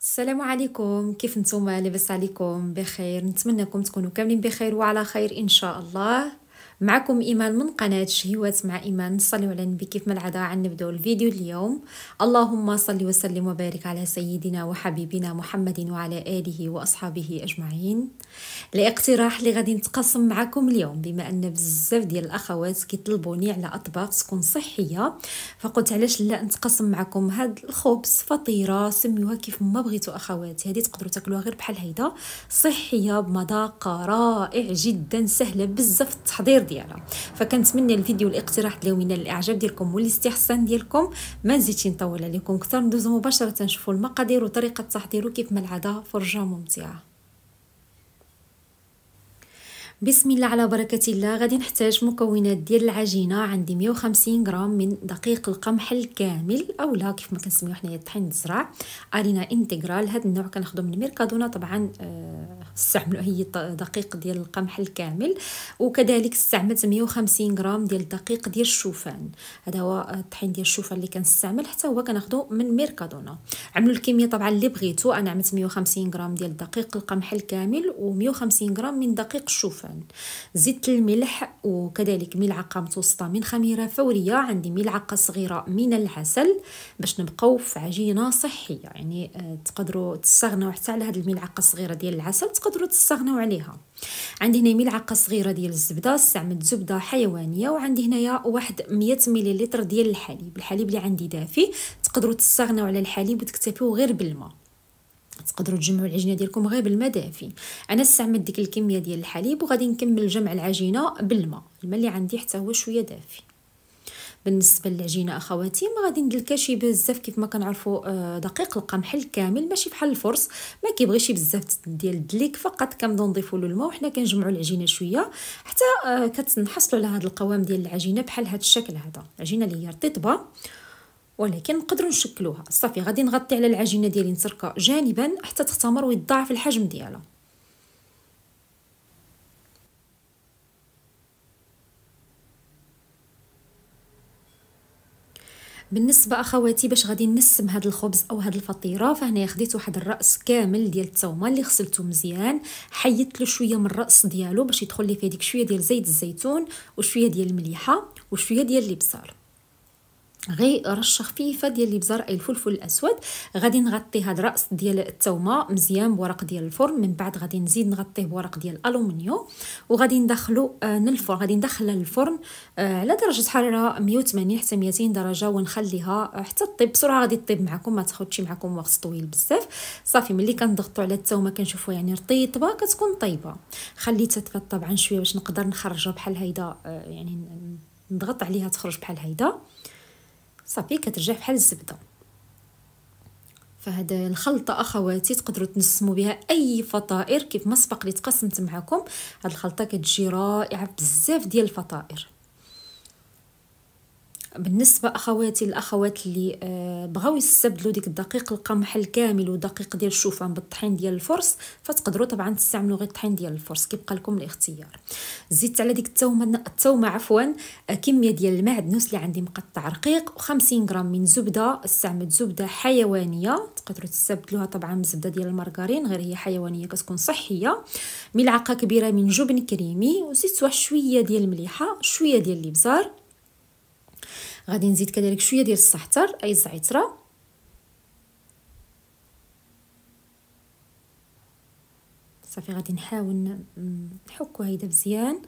السلام عليكم كيف نتوما لاباس عليكم بخير نتمنىكم تكونوا كاملين بخير وعلى خير ان شاء الله معكم ايمان من قناه شهوات مع ايمان صلوا على النبي كيف ما العاده عن نبداو الفيديو اليوم اللهم صل وسلم وبارك على سيدنا وحبيبنا محمد وعلى اله واصحابه اجمعين الاقتراح اللي غادي نتقاسم معكم اليوم بما ان بزاف ديال الاخوات كيطلبوني على اطباق تكون صحيه فقلت علاش لا نتقاسم معكم هاد الخبز فطيره سميوها كيف ما بغيتوا اخواتي هذه تقدروا تاكلوها غير بحال هيدا صحيه بمذاق رائع جدا سهله بزاف التحضير ديالها فكنتمنى الفيديو الاقتراح ديالو ينال الاعجاب ديالكم والاستحسان ديالكم ما نزيدش نطول عليكم كثر ندوزو مباشره نشوفوا المقادير وطريقه التحضير وكيف ما العاده فرجه ممتعه بسم الله على بركه الله غادي نحتاج مكونات ديال العجينه عندي 150 غرام من دقيق القمح الكامل اولا كيف ما كنسميو حنايا طحين الزرع ارينا انتغرال هذا النوع كناخدو من ميركادونا طبعا آه، استعملوا هي دقيق ديال القمح الكامل وكذلك استعملت 150 غرام ديال الدقيق ديال الشوفان هذا هو الطحين ديال الشوفان اللي كنستعمل حتى هو كناخدو من ميركادونا عملوا الكميه طبعا اللي بغيتو انا عملت 150 غرام ديال دقيق القمح الكامل و150 غرام من دقيق الشوفان الدخان زدت الملح وكذلك ملعقة متوسطة من خميرة فورية عندي ملعقة صغيرة من العسل باش نبقاو في عجينة صحية يعني آه، تقدروا تستغنوا حتى على هذه الملعقة الصغيرة ديال العسل تقدروا تستغنوا عليها عندي هنا ملعقه صغيره ديال الزبده استعملت زبده حيوانيه وعندي هنايا واحد 100 مليلتر ديال الحليب الحليب اللي عندي دافي تقدروا تستغنوا على الحليب وتكتفيو غير بالماء تقدروا تجمعوا العجينه ديالكم غير بالماء دافي انا استعملت ديك الكميه ديال الحليب وغادي نكمل جمع العجينه بالماء الماء اللي عندي حتى هو شويه دافي بالنسبه للعجينه اخواتي ما غادي ندير كاشي بزاف كيف ما كنعرفوا آه، دقيق القمح الكامل ماشي بحال الفرص ما كيبغيش بزاف ديال الدليك فقط كنبداو نضيفوا له الماء وحنا كنجمعوا العجينه شويه حتى آه، كتنحصلوا على هذا القوام ديال العجينه بحال هذا الشكل هذا العجينه اللي هي رطبه ولكن نقدروا نشكلوها صافي غادي نغطي على العجينه ديالي نتركا جانبا حتى تختمر ويتضاعف الحجم ديالها بالنسبه اخواتي باش غادي نسم هذا الخبز او هذه الفطيره فهنايا خديت واحد الراس كامل ديال التومه اللي غسلته مزيان حيدت له شويه من الراس ديالو باش يدخل لي فيه ديك شويه ديال زيت الزيتون وشويه ديال المليحه وشويه ديال الابصار غي رشه خفيفه ديال الابزار اي الفلفل الاسود غادي نغطي هاد الراس ديال التومه مزيان بورق ديال الفرن من بعد غادي نزيد نغطيه بورق ديال الالومنيوم وغادي ندخلو آه للفرن غادي ندخلها للفرن آه، على درجه حراره 180 حتى 200 درجه ونخليها آه، حتى طيب بسرعه غادي طيب معكم ما تاخذش معكم وقت طويل بزاف صافي ملي كنضغطوا على التومه كنشوفوا يعني رطيبه كتكون طيبه خليتها تفات طبعا شويه باش نقدر نخرجها بحال هيدا آه، يعني نضغط عليها تخرج بحال هيدا صافي كترجع بحال الزبده فهاد الخلطه اخواتي تقدروا تنسموا بها اي فطائر كيف ما سبق لي تقسمت معكم هاد الخلطه كتجي رائعه بزاف ديال الفطائر بالنسبه اخواتي الاخوات اللي آه، بغاو يستبدلوا ديك الدقيق القمح الكامل ودقيق ديال الشوفان بالطحين ديال الفرس فتقدروا طبعا تستعملوا غير الطحين ديال الفرس كيبقى لكم الاختيار زدت على ديك التومه التومه عفوا كميه ديال المعدنوس اللي عندي مقطع رقيق و50 غرام من زبده استعملت زبده حيوانيه تقدروا تستبدلوها طبعا بزبده ديال المارغرين غير هي حيوانيه كتكون صحيه ملعقه كبيره من جبن كريمي وزدت واحد شويه ديال المليحه شويه ديال الابزار غادي نزيد كذلك شويه ديال الصحتر اي الزعتره صافي غادي نحاول نحكو هيدا مزيان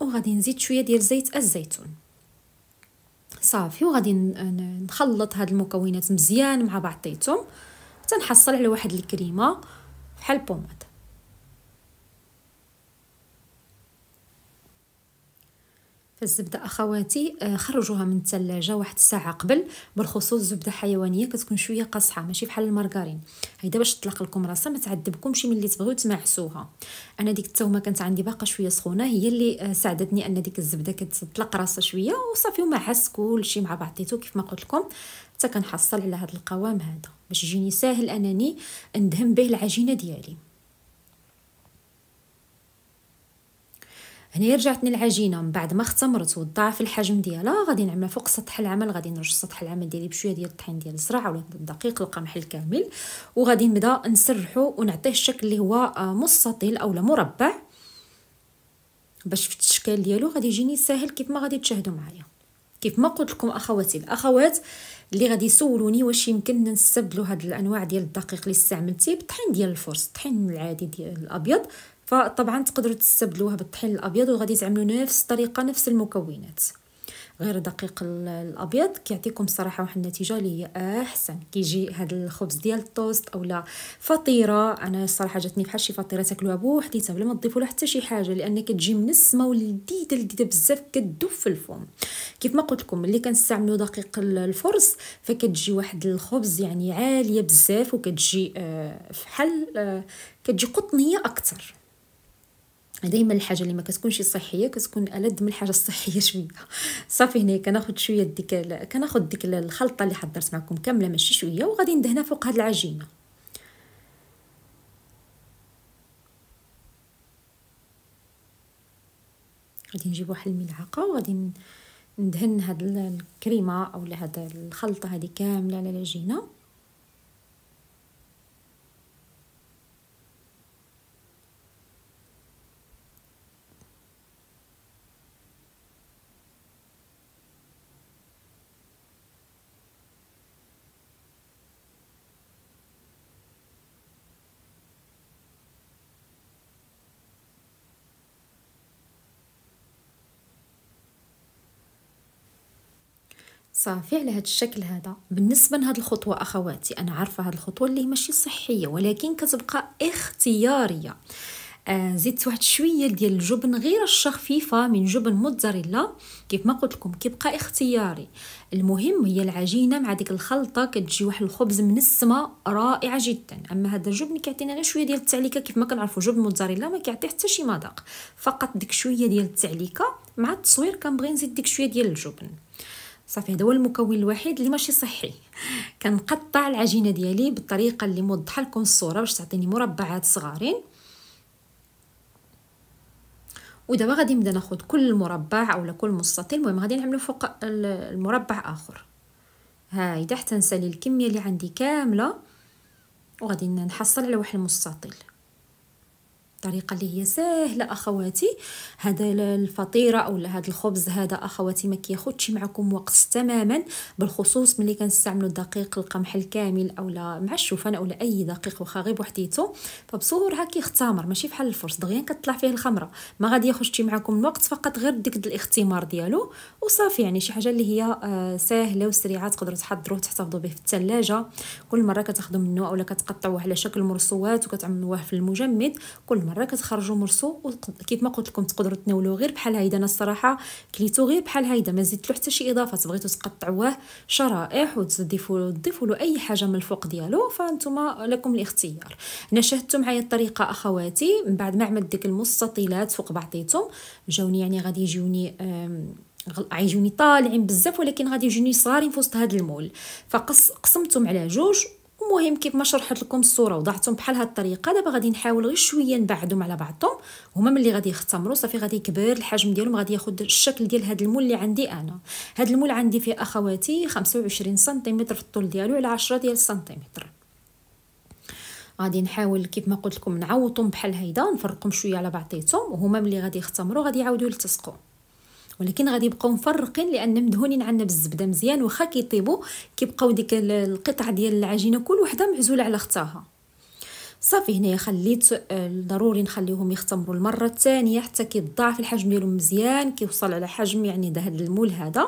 وغادي نزيد شويه ديال زيت الزيتون صافي وغادي نخلط هاد المكونات مزيان مع بعضياتهم حتى نحصل على واحد الكريمه بحال البوماد فالزبدة أخواتي آه، خرجوها من الثلاجة واحد الساعة قبل بالخصوص زبدة حيوانية كتكون شوية قاصحة ماشي بحال المارغارين هيدا باش تطلق لكم راسها ما تعذبكمش ملي تبغيو تمعسوها أنا ديك التومة كانت عندي باقا شوية سخونة هي اللي آه، ساعدتني أن ديك الزبدة كتطلق راسها شوية وصافي ومعس كلشي مع بعضيتو كيف ما قلت لكم حتى كنحصل على هذا القوام هذا باش يجيني ساهل أنني ندهن به العجينة ديالي هنايا رجعتني العجينة من بعد ما اختمرت وضاعف الحجم ديالها غادي نعملها فوق سطح العمل غادي نرش سطح العمل ديالي بشويه ديال الطحين ديال الزرع ولا الدقيق القمح الكامل وغادي نبدا نسرحو ونعطيه الشكل اللي هو آه، مستطيل اولا مربع باش في الشكل ديالو غادي يجيني ساهل كيف ما غادي تشاهدوا معايا كيف ما قلت لكم اخواتي الاخوات اللي غادي يسولوني واش يمكن نستبدلوا هاد الانواع ديال الدقيق اللي استعملتي بالطحين ديال الفرص الطحين العادي ديال الابيض فطبعا تقدروا تستبدلوها بالطحين الابيض وغادي تعملوا نفس الطريقه نفس المكونات غير دقيق الابيض كيعطيكم صراحه واحد النتيجه اللي هي احسن كيجي هذا الخبز ديال التوست اولا فطيره انا الصراحه جاتني بحال شي فطيره تاكلوها بوحديتها بلا ما تضيفوا لها حتى شي حاجه لان كتجي منسمه ولذيذه لذيذه بزاف كتذوب في الفم كيف ما قلت لكم ملي كنستعملوا دقيق الفرز فكتجي واحد الخبز يعني عاليه بزاف وكتجي آه، فحال آه، كتجي قطنيه اكثر دائما الحاجه اللي ما كتكونش صحيه كتكون الد من الحاجه الصحيه شويه صافي هنا كناخذ شويه ديك كناخذ ديك الخلطه اللي حضرت معكم كامله ماشي شويه وغادي ندهنها فوق هذه العجينه غادي نجيب واحد الملعقه وغادي ندهن هاد الكريمه اولا هاد الخلطه هذه كامله على العجينه صافي على هذا الشكل هذا بالنسبه لهذه الخطوه اخواتي انا عارفه هذه الخطوه اللي ماشي صحيه ولكن كتبقى اختياريه آه زدت واحد شويه ديال الجبن غير الشخفيفه من جبن موتزاريلا كيف ما قلت لكم كيبقى اختياري المهم هي العجينه مع ديك الخلطه كتجي واحد الخبز من السما رائعه جدا اما هذا الجبن كيعطينا انا شويه ديال التعليكه كيف ما كنعرفوا جبن موتزاريلا ما كيعطي حتى شي مذاق فقط ديك شويه ديال التعليكه مع التصوير كنبغي نزيد ديك شويه ديال الجبن صافي هذا هو المكون الوحيد اللي ماشي صحي كنقطع العجينه ديالي بالطريقه اللي موضحه لكم الصوره باش تعطيني مربعات صغارين ودابا غادي نبدا ناخذ كل مربع اولا كل مستطيل المهم غادي نعملو فوق المربع اخر هايدا حتى نسالي الكميه اللي عندي كامله وغادي نحصل على واحد المستطيل الطريقه اللي هي سهله اخواتي هذا الفطيره او هذا الخبز هذا اخواتي ما كياخذش معكم وقت تماما بالخصوص ملي كنستعملوا دقيق القمح الكامل او لا مع الشوفان او اي دقيق واخا غير بوحديتو فبصورها كيختمر ماشي بحال الفرص دغيا كتطلع فيه الخمره ما غادي ياخذش معكم الوقت فقط غير ديك الاختمار ديالو وصافي يعني شي حاجه اللي هي آه، سهله وسريعه تقدروا تحضروه تحتفظوا به في الثلاجه كل مره كتاخذوا منه اولا كتقطعوه على شكل مرصوات وكتعملوه في المجمد كل مره مره كتخرجو مرسو وكيف ما قلت لكم تقدروا تناولوه غير بحال هيدا انا الصراحه كليتو غير بحال هيدا ما زدت له حتى شي اضافه بغيتو تقطعوه شرائح وتضيفوا تضيفوا له اي حاجه من الفوق ديالو فانتم لكم الاختيار انا شاهدتوا معايا الطريقه اخواتي من بعد ما عملت ديك المستطيلات فوق بعضيتهم جاوني يعني غادي يجوني غيجوني طالعين بزاف ولكن غادي يجوني صغارين في وسط هذا المول فقص قسمتهم على جوج المهم كيف ما شرحت لكم الصوره وضعتهم بحال هاد الطريقه دابا غادي نحاول غير شويه نبعدهم على بعضهم هما ملي غادي يختمروا صافي غادي يكبر الحجم ديالهم غادي ياخذ الشكل ديال هاد المول اللي عندي انا هاد المول عندي فيه اخواتي 25 سنتيمتر في الطول ديالو على 10 ديال السنتيمتر غادي نحاول كيف ما قلت لكم نعوضهم بحال هيدا نفرقهم شويه على بعضيتهم وهما ملي غادي يختمروا غادي يعاودوا يلتصقوا ولكن غادي يبقاو مفرقين لان مدهونين عندنا بالزبده مزيان واخا كيطيبوا كيبقاو ديك القطع ديال العجينه كل وحده معزوله على اختها صافي هنايا خليت آه، ضروري نخليهم يختمروا المره الثانيه حتى كيضاعف الحجم ديالهم مزيان كيوصل على حجم يعني ده هذا المول هذا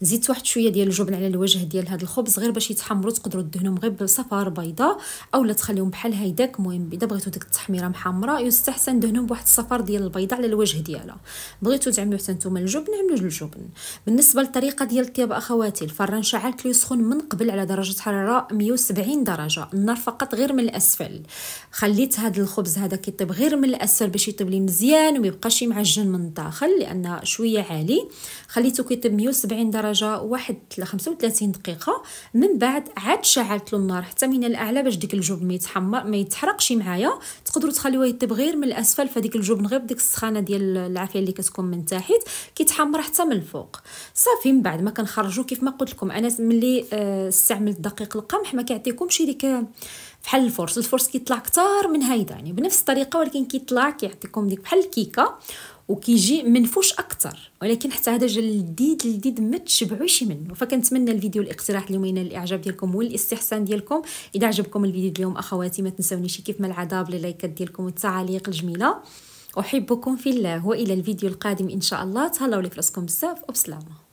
زدت واحد شويه ديال الجبن على الوجه ديال هذا الخبز غير باش يتحمروا تقدروا تدهنهم غير بصفار بيضاء اولا تخليهم بحال هيداك المهم اذا بغيتو ديك التحميره محمره يستحسن دهنهم بواحد الصفار ديال البيضه على الوجه ديالها بغيتو تعملوا حتى نتوما الجبن عملوا الجبن بالنسبه للطريقه ديال الطياب اخواتي الفران شعلت كلو سخون من قبل على درجه حراره 170 درجه النار فقط غير من الاسفل خليت هذا الخبز هذا كيطيب غير من الاسفل باش يطيب لي مزيان وما يبقاش معجن من الداخل لان شويه عالي خليته كيطيب 170 درجه درجه واحد ل 35 دقيقه من بعد عاد شعلت له النار حتى من الاعلى باش ديك الجبن ما يتحمر ما يتحرقش معايا تقدروا تخليوه يطيب غير من الاسفل فديك الجبن غير بديك السخانه ديال العافيه اللي كتكون من تحت كيتحمر حتى من الفوق صافي من بعد ما كنخرجو كيف ما قلت لكم انا ملي آه، استعملت دقيق القمح ما كيعطيكمش ديك آه، بحال الفرص الفرص كيطلع كتار من هيدا يعني بنفس الطريقه ولكن كيطلع كيعطيكم ديك بحال الكيكه وكيجي منفوش اكثر ولكن حتى هذا جا جديد الجديد ما تشبعوش منه فكنتمنى الفيديو الاقتراح اليوم ينال الاعجاب ديالكم والاستحسان ديالكم اذا عجبكم الفيديو اليوم اخواتي ما تنساونيش كيف ما العاده باللايكات ديالكم والتعاليق الجميله احبكم في الله والى الفيديو القادم ان شاء الله تهلاو لي فراسكم بزاف وبسلامه